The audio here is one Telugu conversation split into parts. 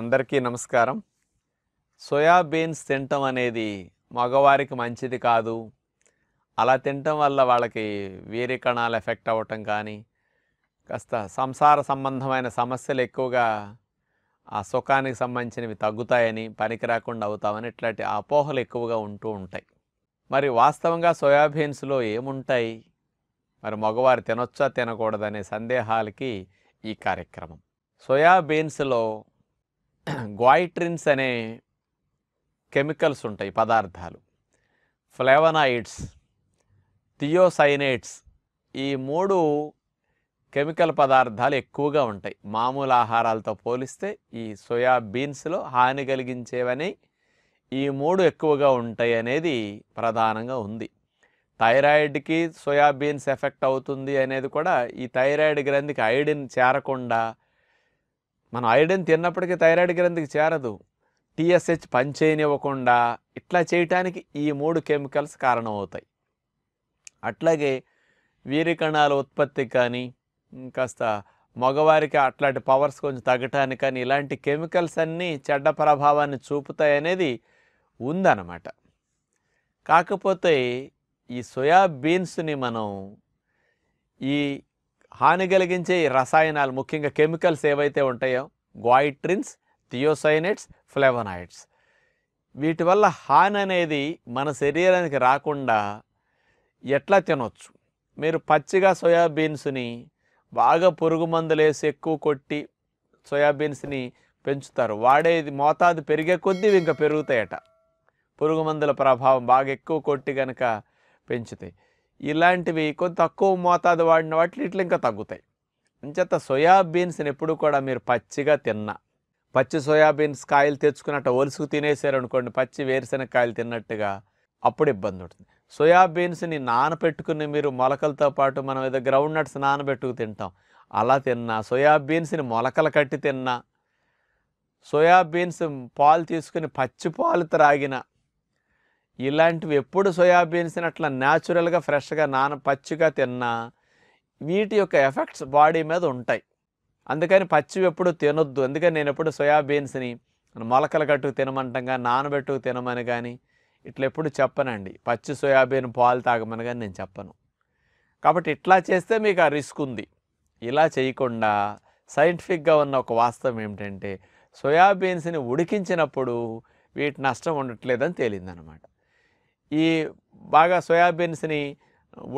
అందరికీ నమస్కారం సోయాబీన్స్ తినటం అనేది మగవారికి మంచిది కాదు అలా తినటం వల్ల వాళ్ళకి వేరే కణాలు ఎఫెక్ట్ అవ్వటం కానీ కాస్త సంసార సంబంధమైన సమస్యలు ఎక్కువగా ఆ సుఖానికి సంబంధించినవి తగ్గుతాయని పనికి రాకుండా అవుతామని ఇట్లాంటి అపోహలు ఎక్కువగా ఉంటూ ఉంటాయి మరి వాస్తవంగా సోయాబీన్స్లో ఏముంటాయి మరి మగవారు తినొచ్చా తినకూడదనే సందేహాలకి ఈ కార్యక్రమం సోయాబీన్స్లో గ్వాయిట్రిన్స్ అనే కెమికల్స్ ఉంటాయి పదార్థాలు ఫ్లేవనాయిడ్స్ థియోసైనేట్స్ ఈ మూడు కెమికల్ పదార్థాలు ఎక్కువగా ఉంటాయి మామూలు ఆహారాలతో పోలిస్తే ఈ సోయాబీన్స్లో హాని కలిగించేవని ఈ మూడు ఎక్కువగా ఉంటాయి అనేది ప్రధానంగా ఉంది థైరాయిడ్కి సోయాబీన్స్ ఎఫెక్ట్ అవుతుంది అనేది కూడా ఈ థైరాయిడ్ గ్రంథికి ఐడిన్ చేరకుండా మనం ఐడెన్ తిన్నప్పటికీ థైరాయిడ్ గ్రంథికి చేరదు టీఎస్హెచ్ పనిచేయనివ్వకుండా ఇట్లా చేయటానికి ఈ మూడు కెమికల్స్ కారణమవుతాయి అట్లాగే వీరి కణాల ఉత్పత్తి కానీ కాస్త మగవారికి అట్లాంటి పవర్స్ కొంచెం తగ్గటానికి కానీ ఇలాంటి కెమికల్స్ అన్నీ చెడ్డ ప్రభావాన్ని చూపుతాయనేది ఉందన్నమాట కాకపోతే ఈ సోయా బీన్స్ని మనం ఈ హాని కలిగించే ఈ రసాయనాలు ముఖ్యంగా కెమికల్స్ ఏవైతే ఉంటాయో గ్వాయిట్రిన్స్ థియోసైనైట్స్ ఫ్లేవనాయిడ్స్ వీటి వల్ల హాని అనేది మన శరీరానికి రాకుండా ఎట్లా తినొచ్చు మీరు పచ్చిగా సోయాబీన్స్ని బాగా పురుగు మందులేసి ఎక్కువ కొట్టి సోయాబీన్స్ని పెంచుతారు వాడేది మోతాదు పెరిగే కొద్దీ ఇంకా పెరుగుతాయట పురుగు మందుల ప్రభావం బాగా ఎక్కువ కొట్టి కనుక పెంచుతాయి ఇలాంటివి కొంత తక్కువ మోతాదు వాడిన వాటిలో ఇట్లా ఇంకా తగ్గుతాయి అంచేత సోయాబీన్స్ని ఎప్పుడు కూడా మీరు పచ్చిగా తిన్న పచ్చి సోయాబీన్స్ కాయలు తెచ్చుకున్నట్టు ఒలుసుకు తినేసారు అనుకోండి పచ్చి వేరుశెనగ కాయలు తిన్నట్టుగా అప్పుడు ఇబ్బంది ఉంటుంది సోయాబీన్స్ని నానబెట్టుకుని మీరు మొలకలతో పాటు మనం ఏదో గ్రౌండ్ నట్స్ నానబెట్టుకు తింటాం అలా తిన్నా సోయాబీన్స్ని మొలకలు కట్టి తిన్నా సోయాబీన్స్ పాలు తీసుకుని పచ్చి పాలు త్రాగిన ఇలాంటివి ఎప్పుడు సోయాబీన్స్ని అట్లా న్యాచురల్గా ఫ్రెష్గా నాన పచ్చిగా తిన్నా వీటి యొక్క ఎఫెక్ట్స్ బాడీ మీద ఉంటాయి అందుకని పచ్చివి ఎప్పుడు తినొద్దు అందుకని నేను ఎప్పుడు సోయాబీన్స్ని మొలకలు కట్టుకు తినమంటాం కానీ నానబెట్టుకు తినమని కానీ ఇట్లా ఎప్పుడు చెప్పనండి పచ్చి సోయాబీన్ పాలు తాగమని కానీ నేను చెప్పను కాబట్టి ఇట్లా చేస్తే మీకు ఆ రిస్క్ ఉంది ఇలా చేయకుండా సైంటిఫిక్గా ఉన్న ఒక వాస్తవం ఏమిటంటే సోయాబీన్స్ని ఉడికించినప్పుడు వీటి నష్టం ఉండట్లేదని తేలిందనమాట ఈ బాగా సోయాబీన్స్ని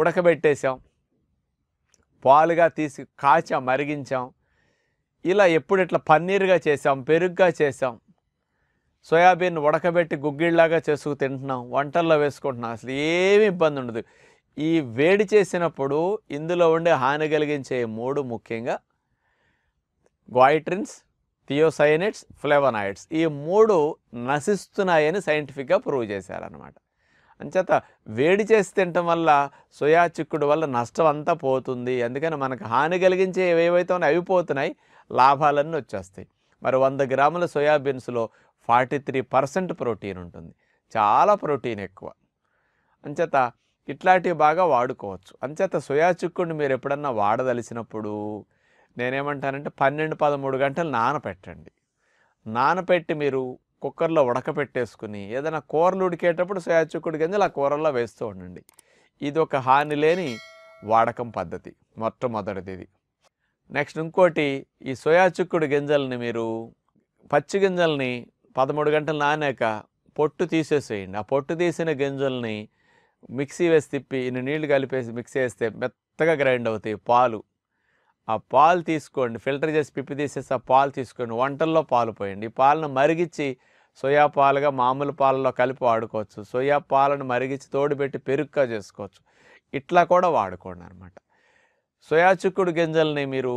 ఉడకబెట్టేసాం పాలుగా తీసి కాచాం మరిగించాం ఇలా ఎప్పుడు ఇట్లా పన్నీరుగా చేసాం పెరుగుగా చేసాం సోయాబీన్ ఉడకబెట్టి గుగ్గిళ్ళలాగా చేసుకు తింటున్నాం వంటల్లో వేసుకుంటున్నాం అసలు ఏమి ఇబ్బంది ఉండదు ఈ వేడి చేసినప్పుడు ఇందులో ఉండే హాని కలిగించే మూడు ముఖ్యంగా గ్వాయిట్రిన్స్ థియోసైనైట్స్ ఫ్లేవనాయిడ్స్ ఈ మూడు నశిస్తున్నాయని సైంటిఫిక్గా ప్రూవ్ చేశారనమాట అంచేత వేడి చేసి తినటం వల్ల సోయా చిక్కుడు వల్ల నష్టం అంతా పోతుంది అందుకని మనకు హాని కలిగించే ఏవైతే అవి పోతున్నాయి లాభాలన్నీ వచ్చేస్తాయి మరి వంద గ్రాముల సోయాబీన్స్లో ఫార్టీ త్రీ పర్సెంట్ ప్రోటీన్ ఉంటుంది చాలా ప్రోటీన్ ఎక్కువ అంచేత ఇట్లాంటివి బాగా వాడుకోవచ్చు అంచేత సోయా చిక్కుడిని మీరు ఎప్పుడన్నా వాడదలిసినప్పుడు నేనేమంటానంటే పన్నెండు పదమూడు గంటలు నానపెట్టండి నానపెట్టి మీరు కుక్కర్లో ఉడకపెట్టేసుకుని ఏదైనా కూరలు ఉడికేటప్పుడు సోయాచుక్కుడు గింజలు ఆ కూరల్లో వేస్తూ ఉండండి ఇది ఒక హాని లేని వాడకం పద్ధతి మొట్టమొదటిది ఇది నెక్స్ట్ ఇంకోటి ఈ సోయాచుక్కుడు గింజల్ని మీరు పచ్చి గింజల్ని పదమూడు గంటలు నానాక పొట్టు తీసేసేయండి ఆ పొట్టు తీసిన గింజల్ని మిక్సీ వేసి తిప్పి ఇన్ని నీళ్లు కలిపేసి మిక్సీ వేస్తే మెత్తగా గ్రైండ్ అవుతాయి పాలు ఆ పాలు తీసుకోండి ఫిల్టర్ చేసి పిప్పి తీసేసి ఆ పాలు తీసుకోండి వంటల్లో పాలు పోయండి ఈ పాలను మరిగించి సోయా పాలుగా మామూలు పాలలో కలిపి వాడుకోవచ్చు సోయా పాలను మరిగించి తోడుపెట్టి పెరుగ్గా చేసుకోవచ్చు ఇట్లా కూడా వాడుకోండి అనమాట సోయా చిక్కుడు గింజల్ని మీరు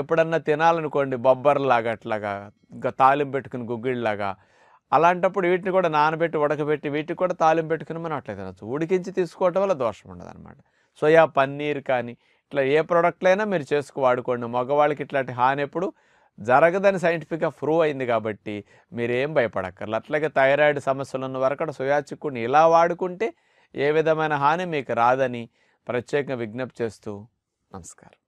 ఎప్పుడన్నా తినాలనుకోండి బొబ్బర్లాగా అట్లాగా ఇంకా తాలింపు పెట్టుకుని గుగ్గిళ్ళలాగా అలాంటప్పుడు వీటిని కూడా నానబెట్టి ఉడకబెట్టి వీటికి కూడా తాలింపు పెట్టుకుని మనం అట్లా తినచ్చు ఉడికించి తీసుకోవటం వల్ల దోషం ఉండదు అనమాట సోయా పన్నీర్ కానీ ఇట్లా ఏ ప్రోడక్ట్లైనా మీరు చేసుకు వాడుకోండి మగవాళ్ళకి ఇట్లాంటి హాని ఎప్పుడు జరగదని సైంటిఫిక్గా ప్రూవ్ అయింది కాబట్టి మీరేం భయపడక్కర్లు అట్లాగే థైరాయిడ్ సమస్యలు ఉన్న వరకు అక్కడ సుయాచుక్కుని ఇలా వాడుకుంటే ఏ విధమైన హాని మీకు రాదని ప్రత్యేకంగా విజ్ఞప్తి చేస్తూ నమస్కారం